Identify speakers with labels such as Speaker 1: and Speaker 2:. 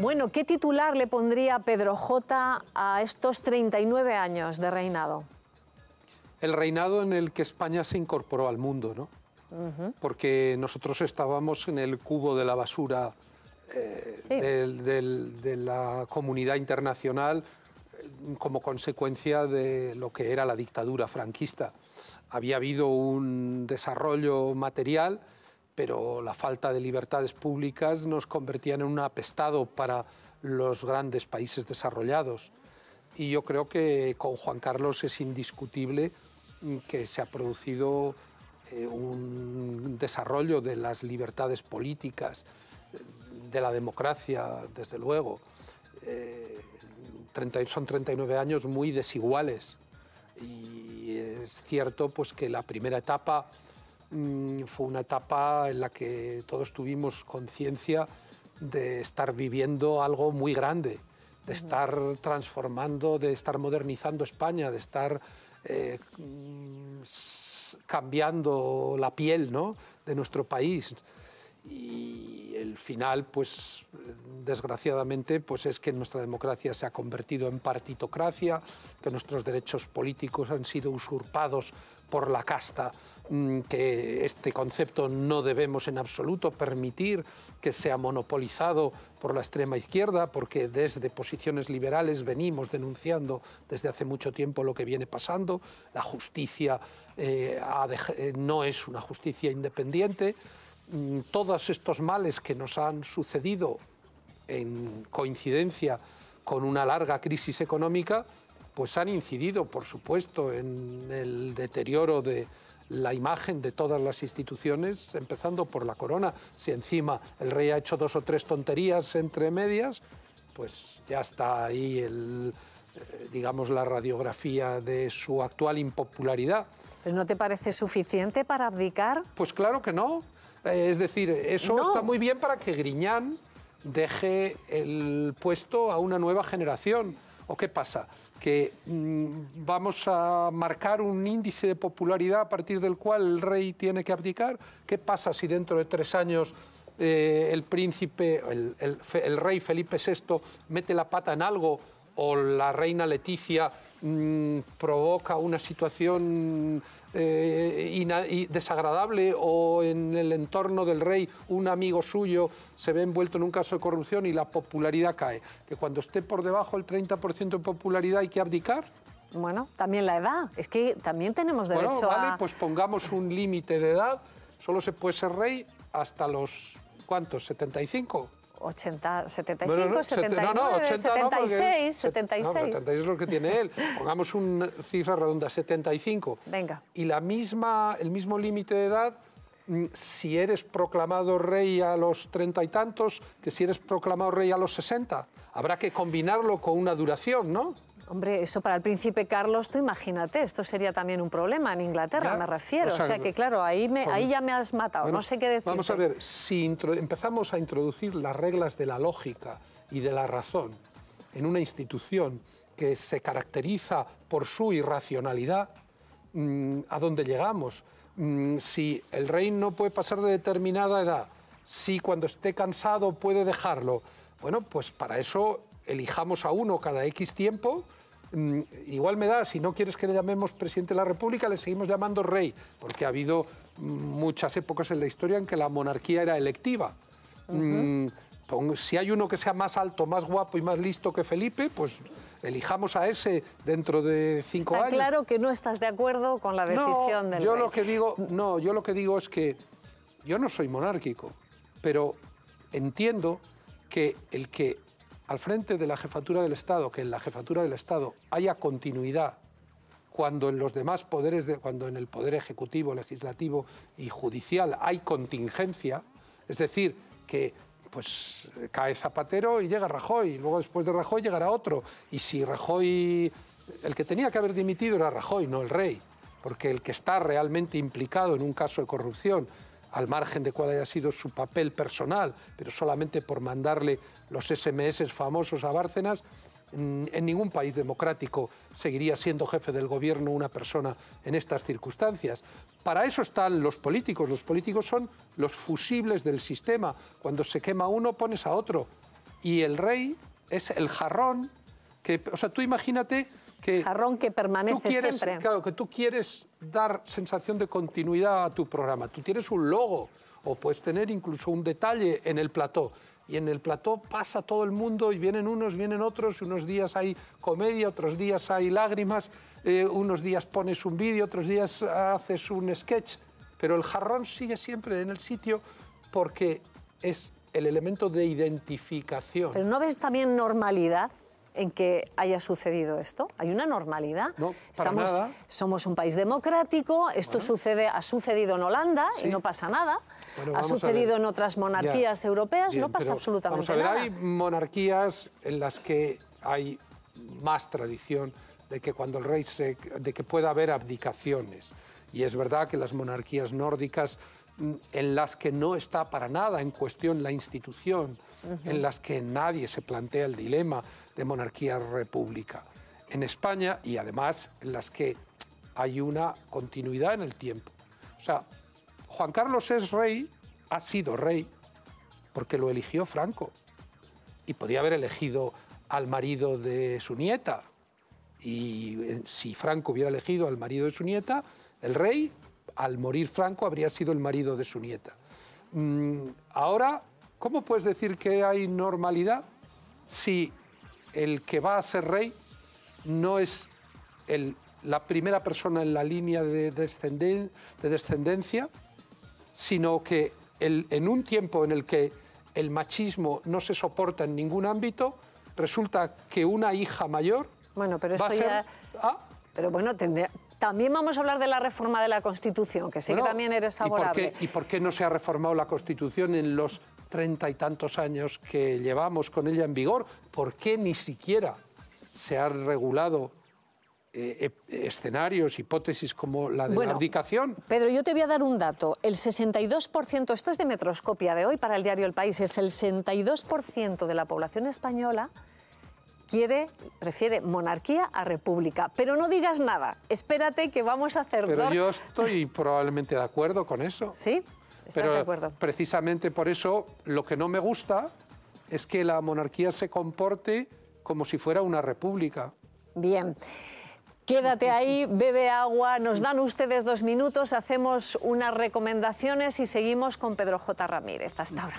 Speaker 1: Bueno, ¿qué titular le pondría Pedro J a estos 39 años de reinado?
Speaker 2: El reinado en el que España se incorporó al mundo, ¿no? Porque nosotros estábamos en el cubo de la basura eh, de la comunidad internacional como consecuencia de lo que era la dictadura franquista. Había habido un desarrollo material pero la falta de libertades públicas nos convertían en un apestado para los grandes países desarrollados. Y yo creo que con Juan Carlos es indiscutible mm, que se ha producido eh, un desarrollo de las libertades políticas, de la democracia, desde luego. Eh, son 39 años muy desiguales y es cierto pues, que la primera etapa Mm, fue una etapa en la que todos tuvimos conciencia de estar viviendo algo muy grande, de estar transformando, de estar modernizando España, de estar eh, mm, cambiando la piel de nuestro país. Y el final, pues desgraciadamente, pues es que nuestra democracia se ha convertido en partitocracia, que nuestros derechos políticos han sido usurpados por la casta, mm, que este concepto no debemos en absoluto permitir que sea monopolizado por la extrema izquierda, porque desde posiciones liberales venimos denunciando desde hace mucho tiempo lo que viene pasando. La justicia eh, eh, no es una justicia independiente. Mm, todos estos males que nos han sucedido en coincidencia con una larga crisis económica pues han incidido, por supuesto, en el deterioro de la imagen de todas las instituciones, empezando por la corona. Si encima el rey ha hecho dos o tres tonterías entre medias, pues ya está ahí el, eh, digamos, la radiografía de su actual impopularidad.
Speaker 1: ¿Pero no te parece suficiente para abdicar?
Speaker 2: Pues claro que no. Eh, es decir, eso está muy bien para que Griñán deje el puesto a una nueva generación. ¿O qué pasa? que mm, vamos a marcar un índice de popularidad a partir del cual el rey tiene que abdicar. ¿Qué pasa si dentro de tres años eh, el príncipe, el, el rey Felipe VI mete la pata en algo o la reina Leticia Mm, provoca una situación eh, desagradable o en el entorno del rey un amigo suyo se ve envuelto en un caso de corrupción y la popularidad cae. Que cuando esté por debajo del 30% de popularidad hay que abdicar.
Speaker 1: Bueno, también la edad. Es que también tenemos derecho bueno, vale,
Speaker 2: pues pongamos un límite de edad. Solo se puede ser rey hasta los... ¿Cuántos? ¿75? 80,
Speaker 1: 75, no, 79, no, no, 80 76, 76. No, 76
Speaker 2: es lo que tiene él. Pongamos una cifra redonda, 75. Venga. Y la misma, el mismo límite de edad mm, si eres proclamado rey a los treinta y tantos que si eres proclamado rey a los 60. Habrá que combinarlo con una duración, ¿no?
Speaker 1: Hombre, eso para el príncipe Carlos, tú imagínate, esto sería también un problema en Inglaterra, me refiero. O sea, que claro, ahí, ya me has matado, no sé
Speaker 2: qué decir. Vamos a ver, si empezamos a introducir las reglas de la lógica y de la razón en una institución que se caracteriza por su irracionalidad, mm, ¿a dónde llegamos? Mm, si el rey no puede pasar de determinada edad, si cuando esté cansado puede dejarlo, bueno, pues para eso elijamos a uno cada X tiempo Mm, igual me da, si no quieres que le llamemos presidente de la República, le seguimos llamando rey, porque ha habido mm, muchas épocas en la historia en que la monarquía era electiva. Mm, si hay uno que sea más alto, más guapo y más listo que Felipe, pues elijamos a ese dentro de cinco años. Está
Speaker 1: claro que no estás de acuerdo con la decisión no, del yo Lo
Speaker 2: que digo, no, yo lo que digo es que yo no soy monárquico, pero entiendo que el que al frente de la jefatura del Estado, que en la jefatura del Estado haya continuidad cuando en los demás poderes, de, cuando en el poder ejecutivo, legislativo y judicial hay contingencia, es decir, que pues cae Zapatero y llega Rajoy, y luego después de Rajoy llegará otro, y si Rajoy, el que tenía que haber dimitido era Rajoy, no el rey, porque el que está realmente implicado en un caso de corrupción al margen de cuál haya sido su papel personal, pero solamente por mandarle los SMS famosos a Bárcenas, mm, en ningún país democrático seguiría siendo jefe del gobierno una persona en estas circunstancias. Para eso están los políticos. Los políticos son los fusibles del sistema. Cuando se quema uno, pones a otro. Y el rey es el jarrón que, o sea, tú imagínate
Speaker 1: Jarrón que permanece siempre.
Speaker 2: Claro, que tú quieres dar sensación de continuidad a tu programa. Tú tienes un logo o puedes tener incluso un detalle en el plató. Y en el plató pasa todo el mundo y vienen unos, vienen otros, unos días hay comedia, otros días hay lágrimas, eh, unos días pones un vídeo, otros días haces un sketch, pero el jarrón sigue siempre en el sitio porque es el elemento de identificación.
Speaker 1: Pero ¿no ves también normalidad en que haya sucedido esto. Hay una normalidad. Somos un país democrático, esto sucede, ha sucedido en Holanda y no pasa nada. ha sucedido en otras monarquías europeas, no pasa absolutamente nada. nada. Hay
Speaker 2: monarquías en las que hay más tradición de que cuando el rey se, de que pueda haber abdicaciones. Y es verdad que las monarquías nórdicas en las que no está para nada en cuestión la institución, en las que nadie se plantea el dilema de monarquía-república. En España, y además en las que hay una continuidad en el tiempo. O sea, Juan Carlos es rey, ha sido rey, porque lo eligió Franco. Y podía haber elegido al marido de su nieta. Y eh, si Franco hubiera elegido al marido de su nieta, el rey al morir Franco habría sido el marido de su nieta. Mm, ahora, ¿cómo puedes decir que hay normalidad si el que va a ser rey no es la primera persona en la línea de, descendencia, sino que en un tiempo en el que el machismo no se soporta en ningún ámbito, resulta que una hija mayor
Speaker 1: bueno, pero va Ya... pero bueno, tendría, también vamos a hablar de la reforma de la Constitución, que sí que también eres favorable.
Speaker 2: ¿y por, qué, no se ha reformado la Constitución en los treinta y tantos años que llevamos con ella en vigor? ¿Por qué ni siquiera se han regulado eh, eh, escenarios, hipótesis como la de bueno, la abdicación.
Speaker 1: Pedro, yo te voy a dar un dato. El 62%, esto es de Metroscopia de hoy para el diario El País, es el 62% de la población española quiere, prefiere monarquía a república. Pero no digas nada, espérate que vamos a hacer... Pero yo
Speaker 2: estoy probablemente de acuerdo con eso. Sí, estás de acuerdo. Precisamente por eso lo que no me gusta es que la monarquía se comporte como si fuera una república.
Speaker 1: Bien. Quédate ahí, bebe agua, nos dan ustedes dos minutos, hacemos unas recomendaciones y seguimos con Pedro J. Ramírez. Hasta ahora.